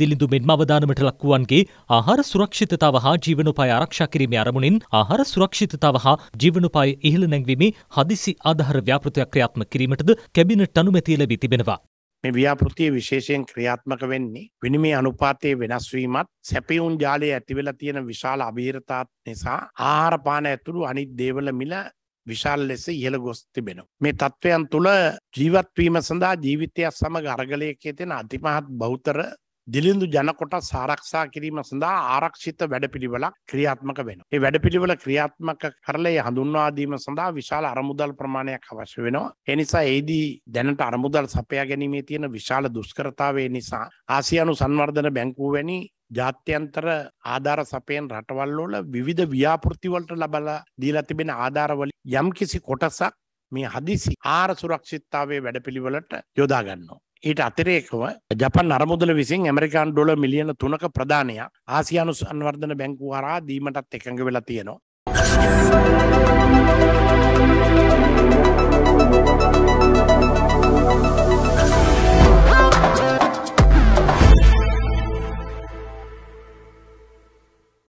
දිලිඳු මෙන්ම අවදානමට ලක්වුවන්ගේ ආහාර සුරක්ෂිතතාව හා ජීවනෝපාය ආරක්ෂා කිරීමේ අරමුණින් ආහාර සුරක්ෂිතතාව හා ජීවනෝපාය ඉහළ නැංවීමේ හදිසි ආධාර ව්‍යාපෘතියක් ක්‍රියාත්මක කිරීමටද කැබිනට් අනුමැතිය ලැබී තිබෙනවා. මේ ව්‍යාපෘතිය විශේෂයෙන් ක්‍රියාත්මක වෙන්නේ විනිමේ අනුපාතයේ වෙනස් වීමත් සැපියුන් ජාලයේ ඇතිවෙලා තියෙන විශාල අභීරතාත් නිසා ආහාර පාන ඇතුළු අනිත් දේවල මිල විශාල ලෙස ඉහළ ගොස් තිබෙනවා. මේ තත්ත්වයන් තුළ ජීවත්වීම සඳහා ජීවිතයක් සමග අරගලයකේ තියෙන අතිමහත් බෞතර දිලිඳු ජනකොට සාරක්ෂා කිරීම සඳහා ආරක්ෂිත වැඩපිළිවෙලක් ක්‍රියාත්මක වෙන. ඒ වැඩපිළිවෙල ක්‍රියාත්මක කරලේ හඳුන්වාදීම සඳහා විශාල අරමුදල් ප්‍රමාණයක් අවශ්‍ය වෙනවා. එනිසා ඒදී දැනට අරමුදල් සපයා ගැනීමේ තියෙන විශාල දුස්කරතාවේ නිසා ආසියානු සංවර්ධන බැංකුව වැනි ජාත්‍යන්තර ආධාර සපයෙන් රටවල්ලෝල විධ ව්‍යාපෘතිවලට ලබල දීලා තිබෙන ආධාරවල යම් කිසි කොටසක් මේ හදිසි ආර සුරක්ෂිත්තාවේ වැඩපිළිවලට යොදාගන්නවා. ඊට අතිරේකව ජපන් අරමුදල විසින් ඇමරිකාන් ඩොල මිලියන තුනක ප්‍රධානය ආසියානු සංවර්ධන බැංකු හරා දීමටත් එකඟ වෙලා තියෙනවා.